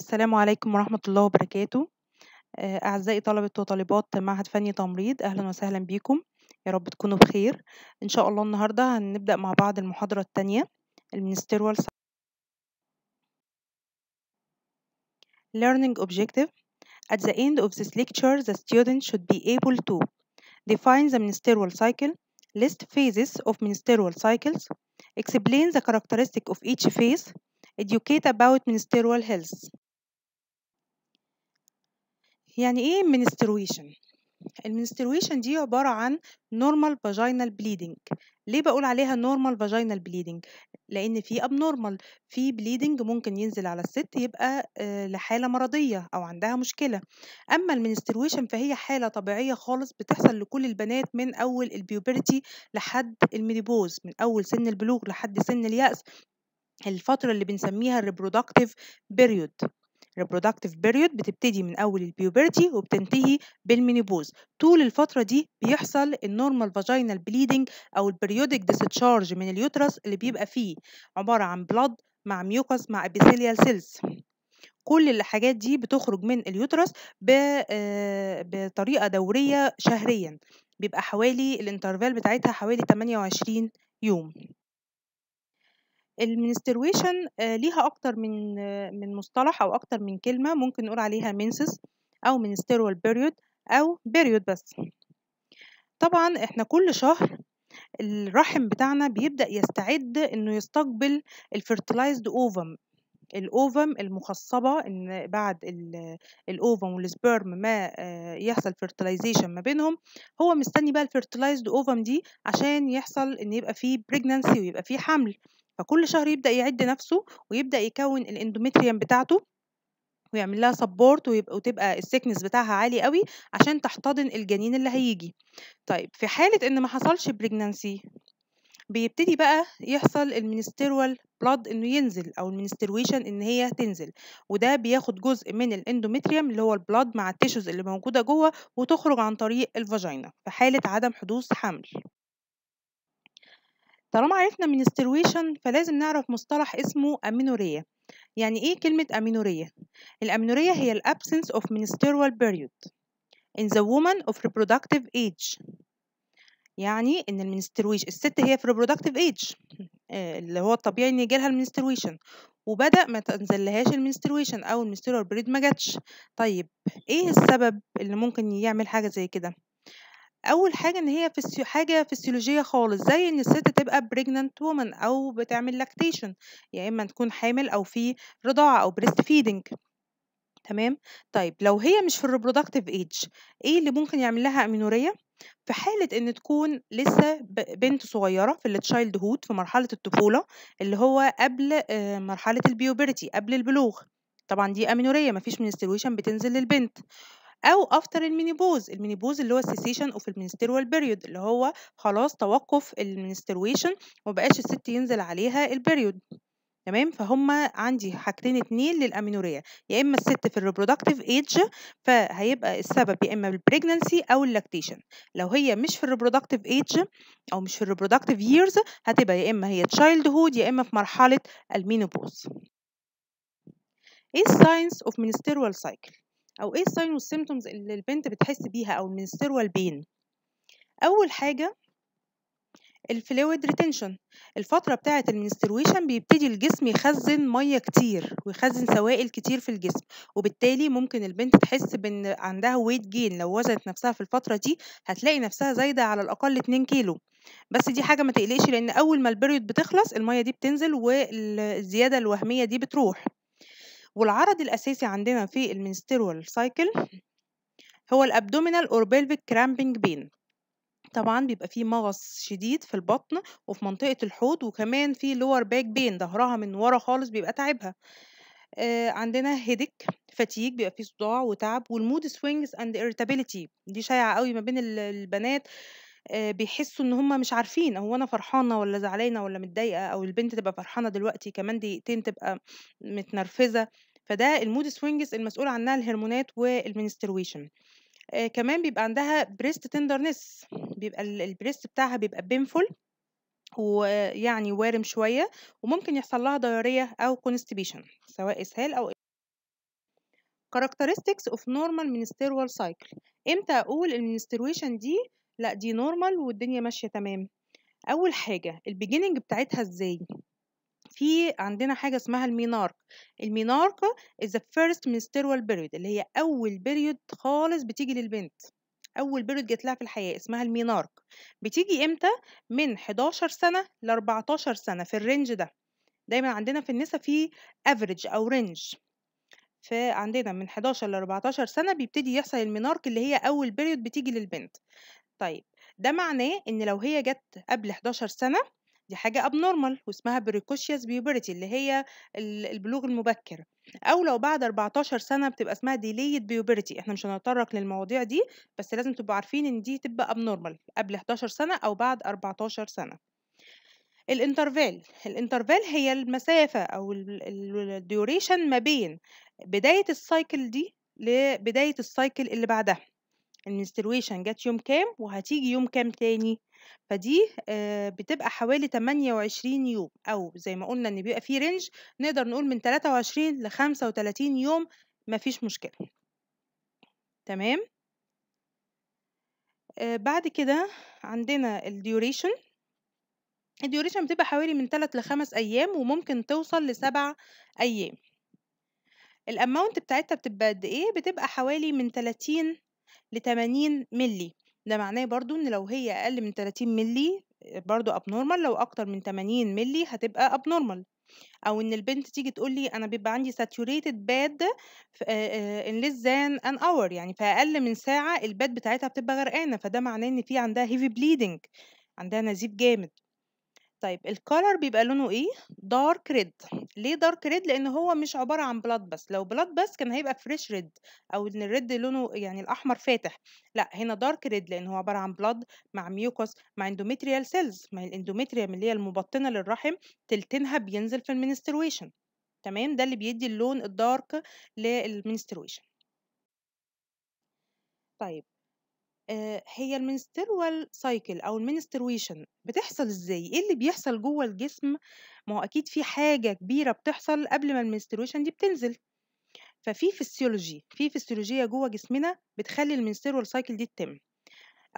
السلام عليكم ورحمة الله وبركاته أعزائي طلبة وطالبات معهد فني تمريض أهلا وسهلا بيكم يا رب تكونوا بخير إن شاء الله النهاردة هنبدأ مع بعض المحاضرة التانية المينستيروال Learning objective At the end of this lecture the student should be able to define the ministerial cycle list phases of ministerial cycles explain the characteristic of each phase educate about ministerial health يعني ايه منسترويشن المنسترويشن دي عبارة عن normal vaginal bleeding ليه بقول عليها normal vaginal bleeding لأن في abnormal في bleeding ممكن ينزل على الست يبقى آه، لحالة مرضية أو عندها مشكلة أما المنسترويشن فهي حالة طبيعية خالص بتحصل لكل البنات من أول البيوبرتي لحد المينيبوز من أول سن البلوغ لحد سن اليأس الفترة اللي بنسميها الريبرودكتيف بيريود reproductive period بتبتدي من أول البيوبرتي وبتنتهي بالمينيبوز طول الفترة دي بيحصل النورمال vaginal bleeding أو البريودك ديسشارج من اليوترس اللي بيبقى فيه عبارة عن blood مع ميوكس مع epithelial cells كل الحاجات دي بتخرج من اليوترس آه، بطريقة دورية شهريا بيبقى حوالي الانترفال بتاعتها حوالي 28 يوم المنسترويشن آه، ليها اكتر من آه، من مصطلح او اكتر من كلمه ممكن نقول عليها منسس او منسترول بيريود او بيريود بس طبعا احنا كل شهر الرحم بتاعنا بيبدا يستعد انه يستقبل الفيرتلايزد اوفم الاوفم المخصبه ان بعد الاوفم والسبرم ما آه، يحصل فيرتلايزيشن ما بينهم هو مستني بقى الفيرتلايزد اوفم دي عشان يحصل ان يبقى فيه بريجنانسي ويبقى فيه حمل فكل شهر يبدأ يعد نفسه ويبدأ يكون الاندومتريوم بتاعته ويعمل لها سبورت وتبقى السكنس بتاعها عالي قوي عشان تحتضن الجنين اللي هيجي طيب في حالة ان ما حصلش بريجنانسي بيبتدي بقى يحصل المينستيروال بلاد انه ينزل او المينسترويشن ان هي تنزل وده بياخد جزء من الاندوميتريوم اللي هو البلاد مع التيشوز اللي موجوده جوه وتخرج عن طريق الفاجينا في حاله عدم حدوث حمل طالما عرفنا منسترويشن فلازم نعرف مصطلح اسمه أمينورية يعني إيه كلمة أمينورية؟ الأمينورية هي ال absence of menstrual period in the woman of reproductive age يعني ان المنسترويشن الست هي في reproductive age آه، اللي هو الطبيعي ان يجيلها المنسترويشن وبدا ما تنزلهاش المنسترويشن او المنسترول بريد ما جاتش طيب ايه السبب اللي ممكن يعمل حاجه زي كده أول حاجة إن هي فسيو حاجة فسيولوجية خالص، زي إن الست تبقى pregnant woman أو بتعمل لاكتيشن يا إما تكون حامل أو في رضاعة أو breastfeeding تمام؟ طيب لو هي مش في الريبرودكتيف age إيه اللي ممكن يعمل لها أمينوريا؟ في حالة إن تكون لسه بنت صغيرة في التشايلد هود في مرحلة الطفولة، اللي هو قبل آه، مرحلة البيوبرتي قبل البلوغ، طبعًا دي أمينوريا مفيش من بتنزل للبنت. او افتر المينيبوز المينيبوز اللي هو سيسيشن اوف المينستيروال بيريود اللي هو خلاص توقف المينسترويشن ومبقاش الست ينزل عليها البيريود تمام فهم عندي حاجتين اتنين للامينوريا يا اما الست في الريبرودكتيف ايدج فهيبقى السبب يا اما البريجننسي او اللاكتيشن لو هي مش في الريبرودكتيف ايدج او مش في الريبرودكتيف ييرز هتبقى يا اما هي تشايلد هود يا اما في مرحله المينوبوز ايه الساينس اوف مينستيروال سايكل او ايه الساين والسيمتومز اللي البنت بتحس بيها او السر والبين اول حاجه الفلويد ريتنشن الفتره بتاعه المنسترويشن بيبتدي الجسم يخزن ميه كتير ويخزن سوائل كتير في الجسم وبالتالي ممكن البنت تحس بان عندها ويت جين لو وزنت نفسها في الفتره دي هتلاقي نفسها زايده على الاقل 2 كيلو بس دي حاجه ما تقلقش لان اول ما البريود بتخلص الميه دي بتنزل والزياده الوهميه دي بتروح والعرض الأساسي عندنا في المنسترول سايكل هو الأبدومينال أور بيلفيك كرامبنج بين طبعا بيبقى فيه مغص شديد في البطن وفي منطقة الحوض وكمان في لور باك بين ظهرها من ورا خالص بيبقى تعبها آه عندنا هيدك فتيج بيبقى فيه صداع وتعب والمود سوينجز اند irritability دي شائعة قوي ما بين البنات آه، بيحسّوا إن هُم مش عارفين هو أنا فرحانة ولا زعلانة ولا متضايقة، أو البنت تبقى فرحانة دلوقتي كمان دقيقتين تبقى متنرفزة، فده المود سوينجز المسؤول عنها الهرمونات والمنسترويشن آه، كمان بيبقى عندها بريست تندرنس بيبقى البريست بتاعها بيبقى بينفول ويعني وارم شوية، وممكن يحصل لها ضرورية أو constipation سواء إسهال أو كاركترستكس اوف نورمال menstrual سايكل إمتى أقول المنسترويشن دي لا دي نورمال والدنيا ماشيه تمام اول حاجه البيجيننج بتاعتها ازاي في عندنا حاجه اسمها المينارك المينارك از ذا فيرست منسترول بيريد اللي هي اول بيريد خالص بتيجي للبنت اول بيريد جات لها في الحياه اسمها المينارك بتيجي امتى من 11 سنه ل 14 سنه في الرينج ده دايما عندنا في النساء في افريج او رينج فعندنا من 11 ل 14 سنه بيبتدي يحصل المينارك اللي هي اول بيريد بتيجي للبنت طيب ده معناه إن لو هي جت قبل 11 سنة دي حاجة نورمال واسمها precocious puberty اللي هي البلوغ المبكر أو لو بعد 14 سنة بتبقى اسمها delayed puberty احنا مش هنتطرق للمواضيع دي بس لازم تبقوا عارفين إن دي تبقى نورمال قبل 11 سنة أو بعد 14 سنة الانترفال الانترفال هي المسافة أو الديوريشن ما بين بداية السايكل دي لبداية السايكل اللي بعدها المنستريشن جت يوم كام وهتيجي يوم كام تاني فدي آه، بتبقى حوالي 28 يوم او زي ما قلنا ان بيبقى في رينج نقدر نقول من 23 ل 35 يوم مفيش مشكله تمام آه، بعد كده عندنا الديوريشن الديوريشن بتبقى حوالي من 3 ل 5 ايام وممكن توصل لسبع ايام الاماونت بتاعتها بتبقى قد ايه بتبقى حوالي من 30 ل80 مللي ده معناه برضو ان لو هي اقل من 30 مللي برضو abnormal لو اكتر من 80 مللي هتبقى abnormal او ان البنت تيجي تقول لي انا بيبقى عندي saturated bed in less than an hour يعني في اقل من ساعه الباد بتاعتها بتبقى غرقانه فده معناه ان في عندها heavy bleeding عندها نزيف جامد طيب الكالر بيبقى لونه ايه دارك ريد ليه دارك ريد لان هو مش عباره عن بلاد بس لو بلاد بس كان هيبقى فريش ريد او ان الريد لونه يعني الاحمر فاتح لا هنا دارك ريد لان هو عباره عن بلاد مع ميوكوس مع اندوميتريال سيلز ما الاندوميتريال اللي هي المبطنه للرحم تلتينها بينزل في المنسترويشن تمام ده اللي بيدي اللون الدارك للمنسترويشن طيب آه، هي المنسترول سايكل او المنسترويشن بتحصل ازاي ايه اللي بيحصل جوه الجسم ما هو اكيد في حاجه كبيره بتحصل قبل ما المنسترويشن دي بتنزل ففي فسيولوجي في فسيولوجيه جوه جسمنا بتخلي المنسترول سايكل دي تتم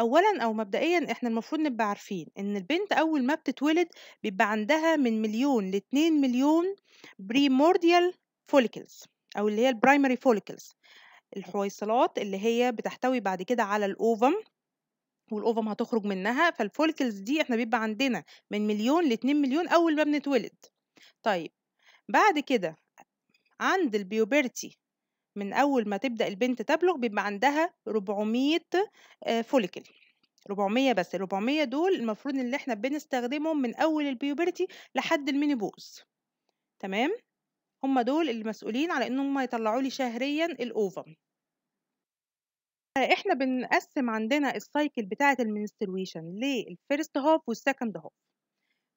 اولا او مبدئيا احنا المفروض نبقى عارفين ان البنت اول ما بتتولد بيبقى عندها من مليون ل مليون بريمورديال فوليكلز او اللي هي البرايمري فوليكلز الحويصلات اللي هي بتحتوي بعد كده على الأوفم والأوفم هتخرج منها فالفولكلز دي احنا بيبقى عندنا من مليون لاتنين مليون أول ما بنتولد طيب بعد كده عند البيوبرتي من أول ما تبدأ البنت تبلغ بيبقى عندها 400 آه، فوليكل 400 بس 400 دول المفروض ان احنا بنستخدمهم من اول البيوبرتي لحد المينيبوز تمام هم دول المسؤولين على ان هم يطلعوا لي شهريا الاوفم احنا بنقسم عندنا السايكل بتاعه المنستريشن للفيرست هاف والسكند هاف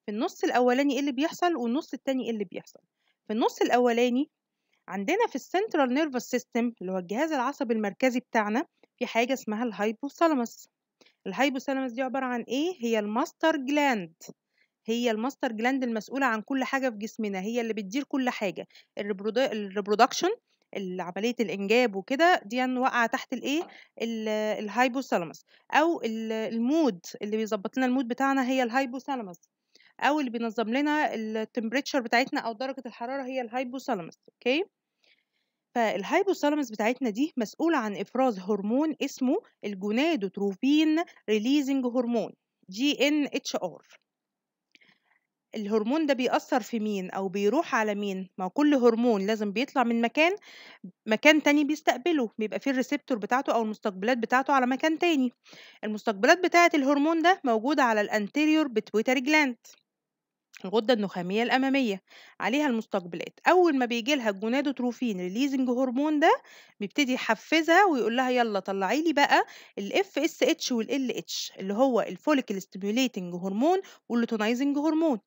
في النص الاولاني ايه اللي بيحصل والنص التاني ايه اللي بيحصل في النص الاولاني عندنا في السنترال نيرفس سيستم اللي هو الجهاز العصبي المركزي بتاعنا في حاجه اسمها الهايبوثالاموس الهايبوثالاموس دي عباره عن ايه هي الماستر جلاند هي الماستر جلاند المسؤولة عن كل حاجة في جسمنا هي اللي بتدير كل حاجة الريبرودكشن عملية الإنجاب وكده دي يعني واقعة تحت الإيه الهايبوثالاموس أو المود اللي بيظبط لنا المود بتاعنا هي الهايبوثالاموس أو اللي بينظم لنا التمبريتشر بتاعتنا أو درجة الحرارة هي الهايبوثالاموس أوكي فالهايبوثالاموس بتاعتنا دي مسؤولة عن إفراز هرمون اسمه الجونادوتروفين ريليزنج هرمون جي ان اتش ار الهرمون ده بيأثر في مين أو بيروح على مين ما هو كل هرمون لازم بيطلع من مكان مكان تاني بيستقبله بيبقى فيه الريسبتور بتاعته أو المستقبلات بتاعته على مكان تاني المستقبلات بتاعة الهرمون ده موجودة على الانتيريور بتويتر جلاند الغدة النخامية الأمامية عليها المستقبلات أول ما بيجي لها الجونادوتروفين ريليزنج هرمون ده بيبتدي يحفزها ويقول لها يلا طلعي لي بقى ال FSH اتش LH اللي هو الفوليكل ستيميوليتنج هرمون واللوتونايزنج هرمون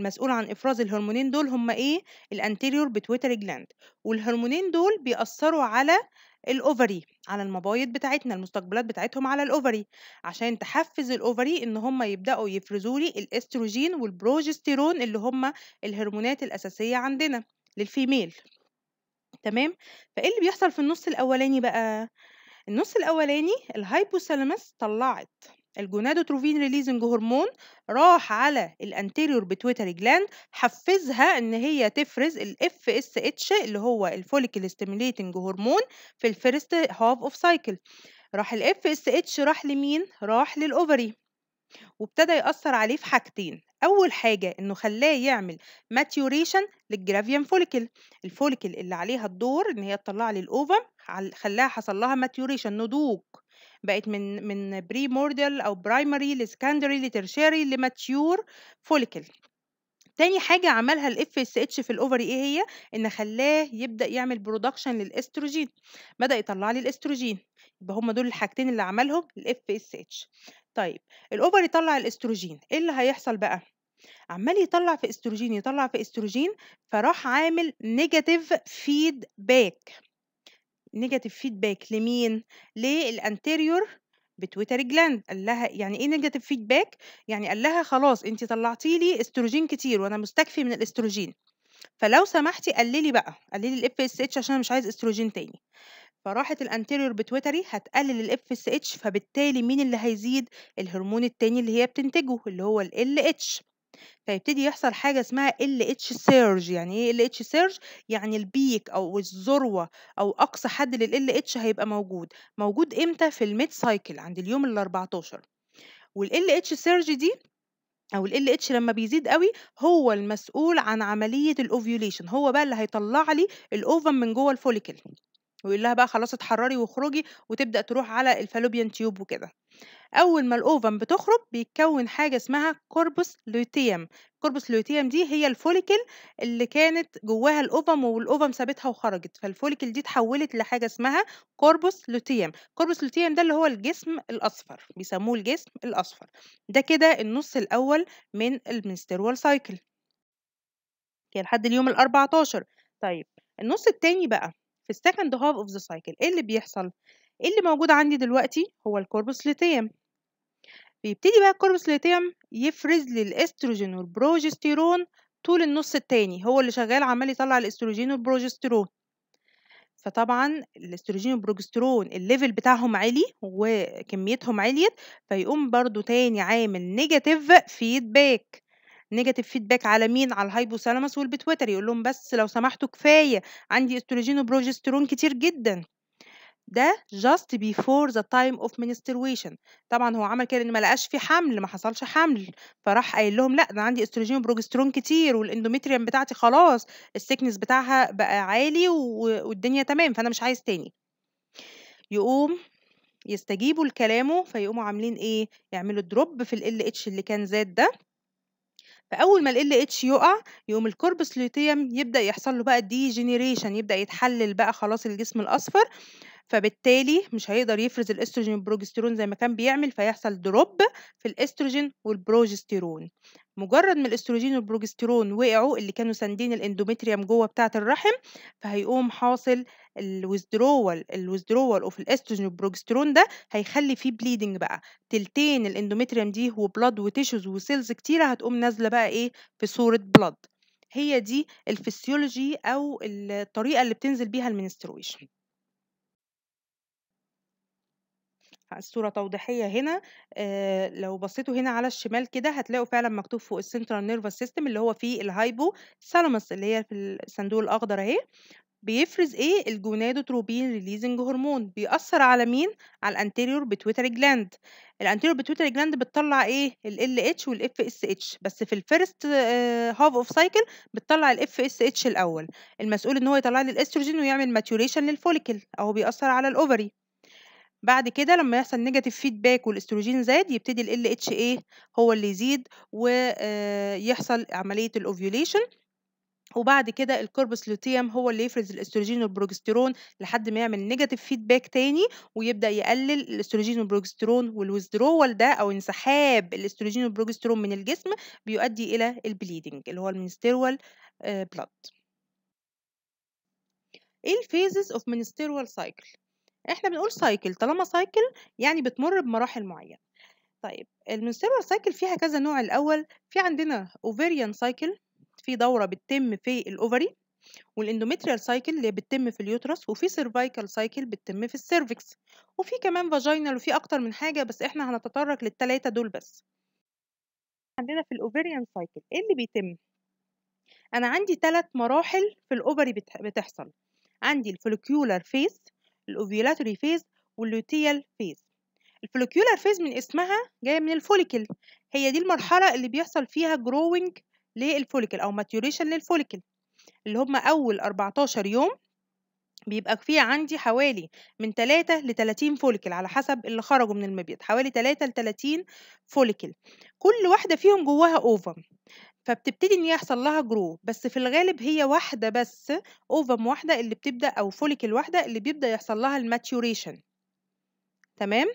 المسؤول عن افراز الهرمونين دول هم ايه الانتيريور بتويتري جلاند والهرمونين دول بيأثروا على الاوفري على المبايض بتاعتنا المستقبلات بتاعتهم على الاوفري عشان تحفز الاوفري ان هم يبداوا يفرزوا لي الاستروجين والبروجستيرون اللي هم الهرمونات الاساسيه عندنا للفيميل تمام فايه اللي بيحصل في النص الاولاني بقى النص الاولاني الهايبوثالاموس طلعت الجونادوتروفين ريليزنج هرمون راح على الانتيريور بتويتري جلاند حفزها ان هي تفرز الاف اس اتش اللي هو الفوليكل ستيميليتنج هرمون في الفيرست هاف اوف سايكل راح الاف اس اتش راح لمين راح للاوفري وابتدى يأثر عليه في حاجتين أول حاجة إنه خلاه يعمل ماتيوريشن للجرافيان فوليكل الفوليكل اللي عليها الدور إن هي تطلع لي الاوفا خلاها حصل لها ماتيوريشن نضوج بقت من من بري موردل او برايمري لسكندري لترشيري لماتيور فوليكل تاني حاجة عملها ال FSH في الاوفري ايه هي؟ ان خلاه يبدأ يعمل برودكشن للاستروجين بدأ يطلع لي الاستروجين يبقى هما دول الحاجتين اللي عملهم ال FSH. طيب الاوفري طلع الاستروجين ايه اللي هيحصل بقى؟ عمال يطلع في استروجين يطلع في استروجين فراح عامل نيجاتيف فيدباك نيجاتيف فيدباك لمين للانتيريور بتويتري جلاند قال لها يعني ايه نيجاتيف فيدباك يعني قال لها خلاص انت طلعتي لي استروجين كتير وانا مستكفي من الاستروجين فلو سمحتي قللي بقى قللي الاف اس اتش عشان انا مش عايز استروجين تاني فراحت الانتيريور بتويتري هتقلل الاف اس اتش فبالتالي مين اللي هيزيد الهرمون التاني اللي هي بتنتجه اللي هو ال اتش فيبتدي يحصل حاجة اسمها ال اتش سيرج يعني إيه ال اتش سيرج يعني البيك أو الذروة أو أقصى حد لل اتش هيبقى موجود موجود إمتى؟ في الميد سايكل عند اليوم ال 14 وال اتش سيرج دي او ال اتش لما بيزيد قوي هو المسؤول عن عمليه الاوفيوليشن هو بقى اللي هيطلع لي الاوفم من جوه الفوليكل ويقول لها بقى خلاص اتحرري واخرجي وتبدأ تروح على الفالوبيان تيوب وكده أول ما الأوفم بتخرج بيتكون حاجة اسمها كوربوس لوتيام كوربوس لوتيام دي هي الفوليكل اللي كانت جواها الأوفم والأوفم سابتها وخرجت فالفوليكل دي اتحولت لحاجة اسمها كوربوس لوتيام كوربوس لوتيام ده اللي هو الجسم الأصفر بيسموه الجسم الأصفر ده كده النص الأول من المنسترول سايكل يعني كان لحد اليوم ال 14 طيب النص التاني بقى في السكند هاف اوف ذا سايكل ايه اللي بيحصل إيه اللي موجود عندي دلوقتي هو الكوربوس ليتيم بيبتدي بقى الكوربوس ليتيم يفرز لي الاستروجين والبروجستيرون طول النص التاني هو اللي شغال عمال يطلع الاستروجين والبروجستيرون فطبعا الاستروجين والبروجسترون الليفل بتاعهم عالي وكميتهم عليت فيقوم برضو تاني عامل نيجاتيف فيدباك نيجاتيف فيدباك على مين على الهايبوثالاموس والبيتويتري يقول لهم بس لو سمحتوا كفايه عندي استروجين وبروجسترون كتير جدا ده just before the time of menstruation طبعا هو عمل كده ان ما لقاش في حمل ما حصلش حمل فراح قايل لهم لا ده عندي استروجين وبروجسترون كتير والاندوميتريوم بتاعتي خلاص السكنس بتاعها بقى عالي والدنيا تمام فانا مش عايز تاني يقوم يستجيبوا لكلامه فيقوموا عاملين ايه يعملوا دروب في ال اتش اللي كان زاد ده فاول ما ال اتش يقع يقوم الكوربس لوتيوم يبدا يحصل له بقى دي جينيريشن يبدا يتحلل بقى خلاص الجسم الاصفر فبالتالي مش هيقدر يفرز الاستروجين والبروجستيرون زي ما كان بيعمل فيحصل دروب في الاستروجين والبروجستيرون مجرد ما الاستروجين والبروجستيرون وقعوا اللي كانوا ساندين الاندومتريوم جوه بتاعه الرحم فهيقوم حاصل الويزدرول الويزدرول اوف الاستروجين والبروجستيرون ده هيخلي فيه بليدنج بقى تلتين الاندومتريوم دي وبلاد وتيشوز وسيلز كتيره هتقوم نازله بقى ايه في صوره بلاد هي دي الفسيولوجي او الطريقه اللي بتنزل بيها المنسترويشن الصورة توضيحية هنا آه، لو بصيتوا هنا على الشمال كده هتلاقوا فعلا مكتوب فوق السنترال نيرفس سيستم اللي هو فيه الهايبو ثالاموس اللي هي في الصندوق الأخضر أهي بيفرز ايه الجونادوتروبين ريليزنج هرمون بيأثر على مين على الانتيريور بتويتري جلاند الانتيريور بتويتري جلاند بتطلع ايه ال LH وال FSH بس في الفيرست هاف اوف سايكل بتطلع ال FSH الاول المسؤول ان هو يطلع لي الاستروجين ويعمل ماتيوريشن للفوليكل اهو بيأثر على الاوفري بعد كده لما يحصل نيجاتيف فيدباك والاستروجين زاد يبتدي ال اتش هو اللي يزيد ويحصل آه، عملية الاوفيوليشن وبعد كده الكوربس لوتيام هو اللي يفرز الاستروجين والبروجسترون لحد ما يعمل نيجاتيف فيدباك تاني ويبدا يقلل الاستروجين والبروجسترون والويزدرول ده او انسحاب الاستروجين والبروجسترون من الجسم بيؤدي الى البليدنج اللي هو المينستيروال بلاد آه، ايه الفيزز اوف مينستيروال سايكل احنا بنقول سايكل طالما سايكل يعني بتمر بمراحل معينه طيب المنسترال سايكل فيها كذا نوع الاول في عندنا اوفريان سايكل في دوره بتتم في الاوفري والاندوميتريال سايكل اللي بتتم في اليوترس وفي سيرفايكال سايكل بتتم في السيرفكس وفي كمان فاجينال وفي اكتر من حاجه بس احنا هنتطرق للثلاثه دول بس عندنا في الاوفريان سايكل ايه اللي بيتم انا عندي ثلاث مراحل في الاوفري بتحصل عندي الفوليكيولار فيس الأوفيولاتوري فيز واللوتيال فيز الفوليكيولار فيز من اسمها جاية من الفوليكل هي دي المرحلة اللي بيحصل فيها جروينج للفوليكل أو ماتيوريشن للفوليكل اللي هما أول 14 يوم بيبقى فيها عندي حوالي من 3 ل 30 فوليكل على حسب اللي خرجوا من المبيض حوالي 3 ل 30 فوليكل كل واحدة فيهم جواها اوفم فبتبتدي إن هي يحصل لها growth، بس في الغالب هي واحدة بس اوفم واحدة اللي بتبدأ أو فوليك واحدة اللي بيبدأ يحصل لها المaturation تمام؟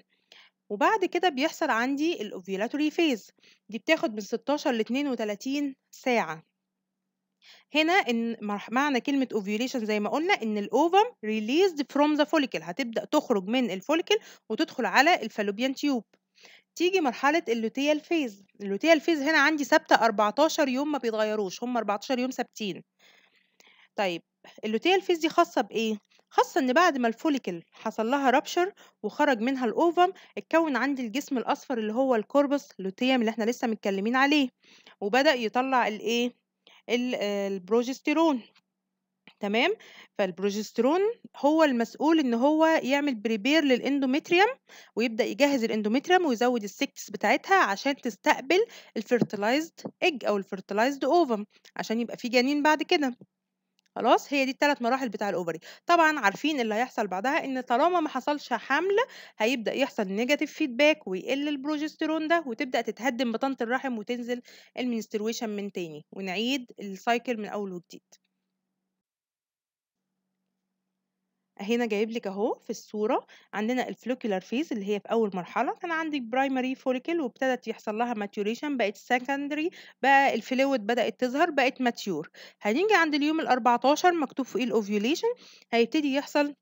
وبعد كده بيحصل عندي الأوفيولاتوري فيز دي بتاخد من 16 ل 32 ساعة هنا إن معنى كلمة ovulation زي ما قلنا إن الأوفم released from the فوليكل هتبدأ تخرج من الفوليكل وتدخل على الفالوبيان تيوب تيجي مرحلة اللوتيال فيز اللوتيال فيز هنا عندي ثابتة 14 يوم ما بيتغيروش هم 14 يوم ثابتين طيب اللوتيال فيز دي خاصة بإيه؟ خاصة إن بعد ما الفوليكل حصل لها رابشر وخرج منها الأوفم اتكون عندي الجسم الأصفر اللي هو الكوربس لوتيام اللي احنا لسه متكلمين عليه وبدأ يطلع الإيه؟ البروجستيرون آه، تمام فالبروجسترون هو المسؤول ان هو يعمل بريبير للاندوميتريوم ويبدا يجهز الاندوميتريوم ويزود السكتس بتاعتها عشان تستقبل الفيرتلايزد ايج او الفيرتلايزد اوفم عشان يبقى في جنين بعد كده خلاص هي دي الثلاث مراحل بتاع الاوفري طبعا عارفين اللي هيحصل بعدها ان طالما ما حصلش حمل هيبدا يحصل نيجاتيف فيدباك ويقل البروجسترون ده وتبدا تتهدم بطانه الرحم وتنزل المنسترويشن من تاني ونعيد السايكل من اول وجديد هنا جايب لك اهو في الصوره عندنا الفلوكيلار فيز اللي هي في اول مرحله كان عندك برايمري فوليكل وابتدت يحصل لها ماتوريشن بقت سكندري بقى الفلويد بدات تظهر بقت ماتيور هنيجي عند اليوم ال14 مكتوب فوقيه الاوفيوليشن هيبتدي يحصل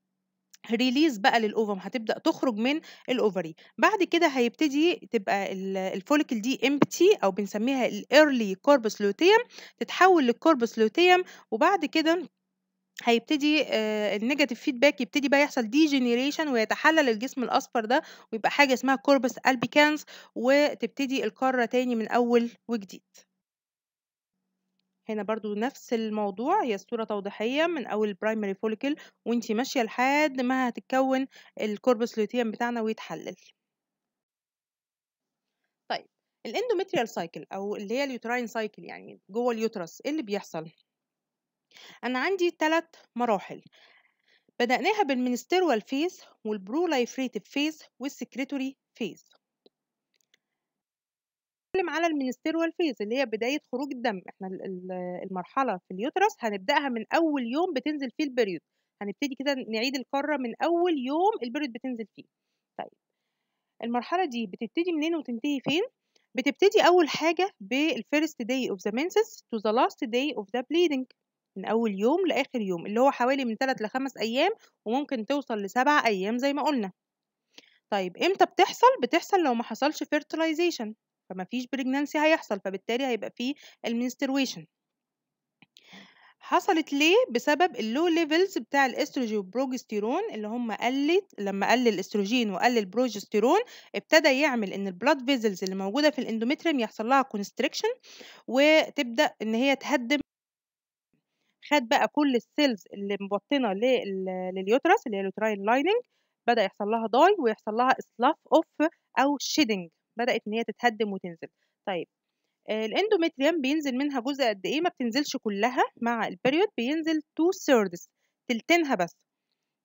ريليز بقى للاوفم هتبدا تخرج من الاوفري بعد كده هيبتدي تبقى الفوليكل دي امبتي او بنسميها الايرلي كوربس لوتيوم تتحول للكوربس لوتيوم وبعد كده هيبتدي آه، النيجاتيف فيدباك يبتدي بقى يحصل جينيريشن ويتحلل الجسم الأصفر ده، ويبقى حاجة اسمها كوربس albicans وتبتدي القارة تاني من أول وجديد. هنا برضو نفس الموضوع هي الصورة توضيحية من أول primary follicle وانتِ ماشية لحد ما هتتكون الكوربس لوتيم بتاعنا ويتحلل. طيب الاندوميتريال سايكل أو اللي هي اليوتراين سايكل يعني جوه اليوترس إيه اللي بيحصل؟ أنا عندي تلات مراحل بدأناها بالمينستيروال فيز والبرولايفريتيف فيز والسكريتوري فيز نتكلم على المينستيروال فيز اللي هي بداية خروج الدم احنا المرحلة في اليوترس هنبدأها من أول يوم بتنزل فيه البريود هنبتدي كده نعيد القارة من أول يوم البريود بتنزل فيه طيب المرحلة دي بتبتدي منين وتنتهي فين؟ بتبتدي أول حاجة بالفيرست داي اوف ذا منسس تو ذا لاست داي اوف ذا بليدنج من أول يوم لآخر يوم اللي هو حوالي من 3 لخمس أيام وممكن توصل 7 أيام زي ما قلنا طيب إمتى بتحصل؟ بتحصل لو ما حصلش fertilization فما فيش بريجنانسي هيحصل فبالتالي هيبقى فيه المنسترويشن حصلت ليه بسبب اللو ليفلز بتاع الاستروجين والبروجستيرون اللي هم قلت لما قل الاستروجين وقل البروجستيرون ابتدى يعمل ان البلاد فيزلز اللي موجوده في الاندوميتريم يحصل لها كونستريكشن وتبدا ان هي تهدم خد بقى كل السيلز اللي مبطنه لليوترس اللي هي اليوتراين لايننج بدا يحصل لها داي ويحصل لها اسلاف اوف او شيدنج بدات ان هي تتهدم وتنزل طيب آه، الاندوميتريوم بينزل منها جزء قد ايه ما بتنزلش كلها مع البريود بينزل تو ثيردز تلتينها بس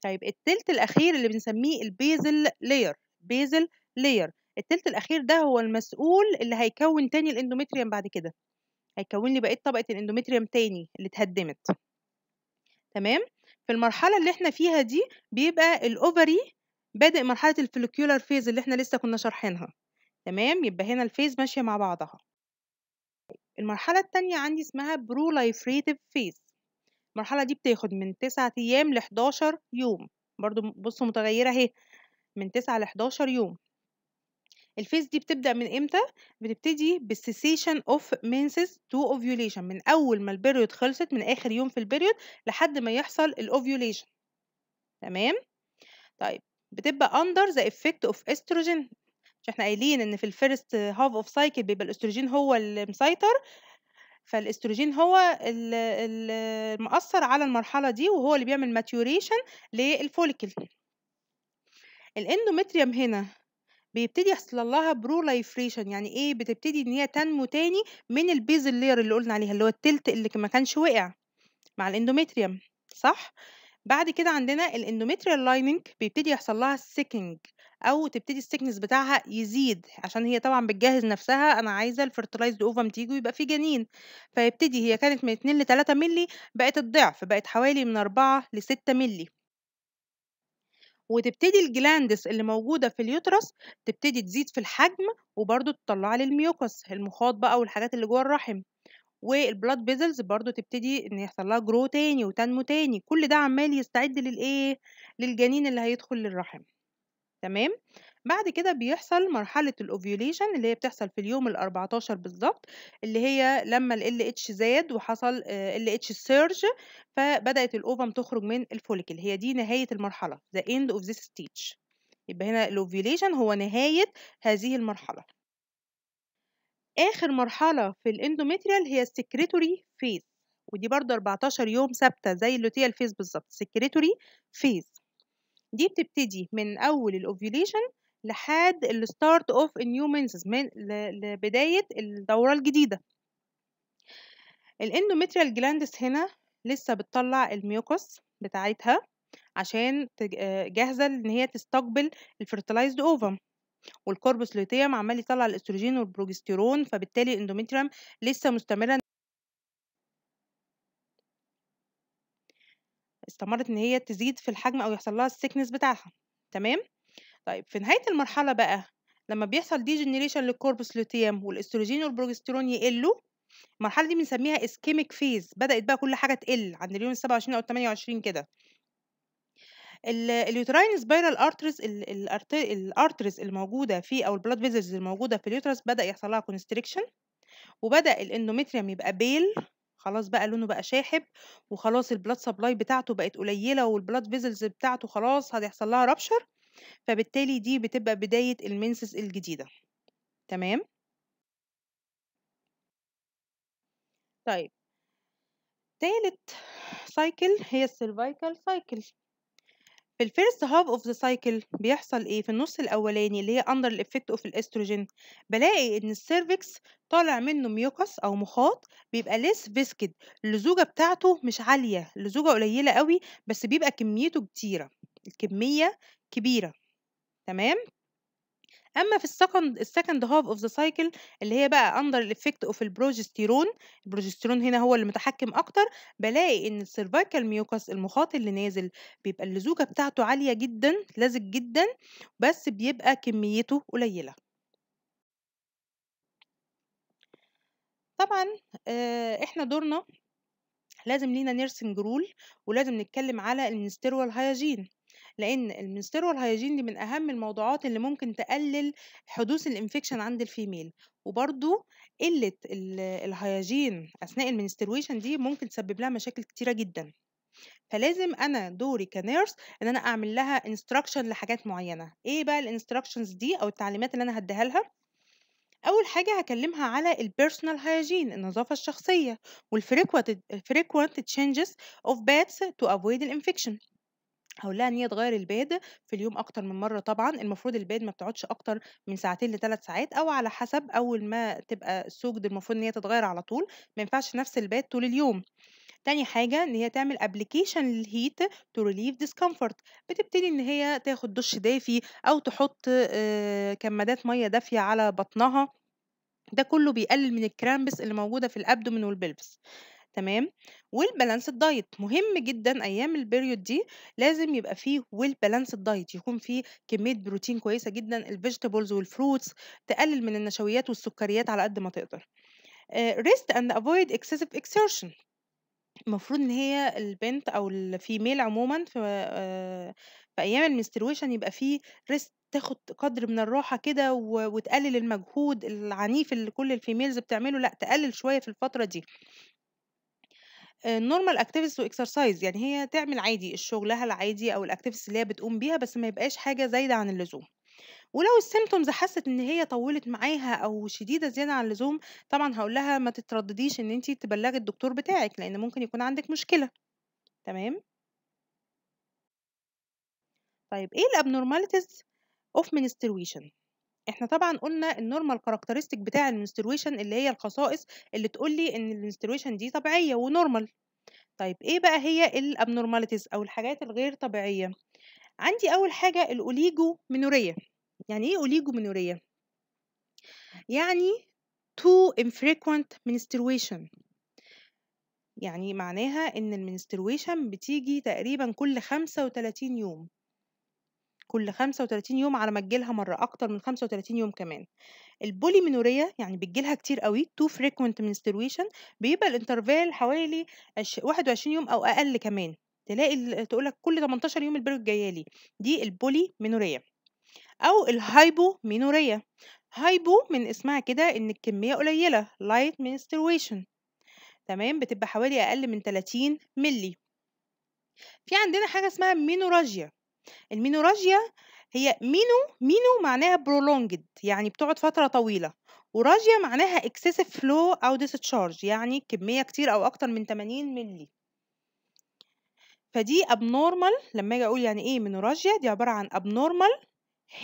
طيب التلت الاخير اللي بنسميه البيزل لاير بيزل لاير التلت الاخير ده هو المسؤول اللي هيكون تاني الاندوميتريوم بعد كده هيكون لي بقيه طبقه الاندوميتريوم تاني اللي اتهدمت تمام في المرحله اللي احنا فيها دي بيبقى الاوفري بادئ مرحله الفوليكيولار فيز اللي احنا لسه كنا شارحينها تمام يبقى هنا الفيز ماشيه مع بعضها المرحله الثانيه عندي اسمها برولايفريتيف فيز المرحله دي بتاخد من 9 ايام ل 11 يوم برضو بصوا متغيره اهي من 9 ل 11 يوم الفيز دي بتبدأ من امتى؟ بتبتدي بالسيسيشن اوف مينسز تو اوفيوليشن من اول ما البريود خلصت من اخر يوم في البريود لحد ما يحصل الاوفيوليشن تمام؟ طيب بتبقى اندر ذا افكت اوف استروجين مش احنا قايلين ان في الفيرست هاف اوف سايكل بيبقى الاستروجين هو المسيطر فالاستروجين هو المؤثر على المرحلة دي وهو اللي بيعمل ماتيوريشن للفوليكل الاندومتريوم هنا بيبتدي يحصل لها بروليفريشن يعني ايه بتبتدي ان هي تنمو تاني من البيزل اللير اللي قلنا عليها اللي هو التلت اللي ما كانش وقع مع الاندوميتريوم صح بعد كده عندنا الاندوميتريال لايننج بيبتدي يحصل لها سيكنج او تبتدي السيكنس بتاعها يزيد عشان هي طبعا بتجهز نفسها انا عايزه الفيرتلايزد اوفم تيجي ويبقى في جنين فيبتدي هي كانت من 2 ل 3 مللي بقت الضعف بقت حوالي من 4 ل 6 مللي وتبتدي الجلاندس اللي موجودة في اليوترس تبتدي تزيد في الحجم وبرضو تطلع للميوكس المخاط بقى والحاجات اللي جوه الرحم والبلاد بيزلز برضو تبتدي ان يحصل لها جرو تاني وتنمو تاني كل ده عمال يستعد للايه للجنين اللي هيدخل للرحم تمام بعد كده بيحصل مرحلة الأوفيوليشن اللي هي بتحصل في اليوم ال 14 بالظبط اللي هي لما ال اتش زاد وحصل آه، ال اتش سيرج فبدأت الأوفم تخرج من الفوليكل هي دي نهاية المرحلة the end of this stage يبقى هنا الأوفيوليشن هو نهاية هذه المرحلة آخر مرحلة في الإندوميتريال هي السكريتوري فيز ودي برضه 14 يوم ثابتة زي اللوتيال فيز بالظبط سكريتوري فيز دي بتبتدي من أول الأوفيوليشن لحد الستارت اوف النيو منسز من لبدايه الدوره الجديده الاندوميتريال جلاندس هنا لسه بتطلع الميوكوس بتاعتها عشان آه، جاهزه ان هي تستقبل الفيرتلايزد اوفم والكوربس لوتيوم عمال يطلع الاستروجين والبروجستيرون فبالتالي الاندوميتريوم لسه مستمره استمرت ان هي تزيد في الحجم او يحصل لها السكنس بتاعها تمام طيب في نهاية المرحلة بقى لما بيحصل دي جنريشن للكوربس لوتيام والاستروجين والبروجسترون يقلوا المرحلة دي بنسميها اسكيميك فيز بدأت بقى كل حاجة تقل عند اليوم السبعة وعشرين أو 28 وعشرين كده اليوتراين سبايرال ارترز الارترز الموجوده في او البلاد فيزلز الموجوده في اليوترس بدا يحصل لها كونستريكشن وبدا الاندوميتريوم يبقى بيل خلاص بقى لونه بقى شاحب وخلاص البلاد سبلاي بتاعته بقت قليله والبلاد فيزلز بتاعته خلاص هيحصل لها رابشر فبالتالي دي بتبقى بداية المنسس الجديدة تمام طيب تالت سايكل هي السيرفايكال سايكل في الفيرست هاف اوف ذا سايكل بيحصل ايه في النص الاولاني اللي هي اندر الافكت اوف الاستروجين بلاقي ان السيرفكس طالع منه ميوكس او مخاط بيبقى ليس فيسكيد اللزوجه بتاعته مش عاليه اللزوجه قليله قوي بس بيبقى كميته كتيره الكميه كبيرة تمام؟ اما في السكند السكند هاف اوف ذا سايكل اللي هي بقى اندر الافكت اوف البروجستيرون البروجستيرون هنا هو اللي متحكم اكتر بلاقي ان السيرفايكال ميوكاس المخاط اللي نازل بيبقى اللزوجه بتاعته عاليه جدا لزج جدا بس بيبقى كميته قليله طبعا آه، احنا دورنا لازم لينا نيرسنج رول ولازم نتكلم على المنستيروال هايجين لان المنستيرول والهيجين دي من اهم الموضوعات اللي ممكن تقلل حدوث الانفكشن عند الفيميل وبرده قله الهياجين اثناء المنسترويشن دي ممكن تسبب لها مشاكل كتيره جدا فلازم انا دوري كنيرس ان انا اعمل لها انستراكشن لحاجات معينه ايه بقى الانستراكشنز دي او التعليمات اللي انا هديها لها اول حاجه هكلمها على البيرسونال هايجين النظافه الشخصيه والفريكوانت تشينجز اوف باتس تو افويد الانفكشن هاقول لها إن هي تغيّر الباد في اليوم أكتر من مرّة طبعًا، المفروض الباد ما بتقعدش أكتر من ساعتين لثلاث ساعات أو على حسب أول ما تبقى السوجد المفروض إن هي تتغيّر على طول، ما ينفعش نفس الباد طول اليوم. تاني حاجة إن هي تعمل ابليكيشن للهيت تو ريليف ديسكمفورت بتبتدي إن هي تاخد دُش دافي أو تحط كمّادات مَيّة دافية على بطنها، ده كلّه بيقلل من الكرامبس اللي موجودة في الأبدومن والبلفس. تمام والبالانس الدايت مهم جدا ايام البريود دي لازم يبقى فيه ويل بالانس الدايت يكون فيه كميه بروتين كويسه جدا الفيجيتابلز والفروتس تقلل من النشويات والسكريات على قد ما تقدر ريست اند افويد اكسسيف اكسيرشن المفروض ان هي البنت او الفيميل عموما في آه، في ايام المنستريشن يبقى فيه ريست تاخد قدر من الراحه كده وتقلل المجهود العنيف اللي كل الفيميلز بتعمله لا تقلل شويه في الفتره دي نورمال آه، normal activities يعني هي تعمل عادي الشغلها شغلها العادي أو الاكتيفيتيز اللي هي بتقوم بيها، بس ما يبقاش حاجة زايدة عن اللزوم. ولو السيمتومز حَسِّت إن هي طوّلت معاها أو شديدة زيادة عن اللزوم، طبعًا هقول لها ما تتردّديش إن أنتِ تبلّغي الدكتور بتاعِك، لإن ممكن يكون عندِك مشكلة. تمام؟ طيب إيه الابنورماليتيز of menstruation؟ احنا طبعا قلنا النورمال كاركترستيك بتاع المنسترويشن اللي هي الخصائص اللي تقول لي ان المنسترويشن دي طبيعيه ونورمال طيب ايه بقى هي الابنورماليتيز او الحاجات الغير طبيعيه عندي اول حاجه الاوليجو منوريه يعني ايه اوليجو منوريه يعني too infrequent menstruation يعني معناها ان المنسترويشن بتيجي تقريبا كل 35 يوم كل 35 يوم على ما تجيلها مرة أكتر من 35 يوم كمان البوليمينوريا يعني بتجيلها كتير قوي تو فريكوينت منسترويشن بيبقى الانترفال حوالي 21 يوم أو أقل كمان تلاقي تقولك كل 18 يوم البرد جايه لي دي البوليمينوريا او الهايبومينورية هايبو من اسمها كده ان الكميه قليله لايت منسترويشن تمام بتبقى حوالي اقل من 30 ملي في عندنا حاجه اسمها مينوراجيا المينوراجيا هي مينو مينو معناها prolonged يعني بتقعد فترة طويلة وراجيا معناها excessive flow أو discharge يعني كمية كتير أو أكتر من 80 مللي فدي abnormal لما أجي أقول يعني إيه مينوراجيا دي عبارة عن abnormal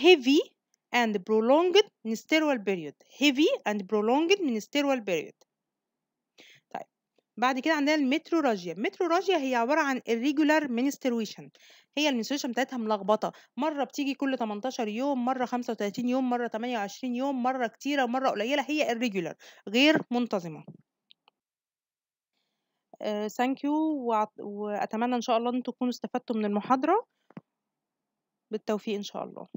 heavy and prolonged menstrual period heavy and prolonged menstrual period بعد كده عندنا المتروراجيا المتروراجيا هي عباره عن الريجولار منسترويشن هي المنستروشن بتاعتها ملخبطه مره بتيجي كل 18 يوم مره 35 يوم مره 28 يوم مره كتيره مره قليله هي الريجولار غير منتظمه ثانك آه، يو واتمنى ان شاء الله ان تكونوا استفدتوا من المحاضره بالتوفيق ان شاء الله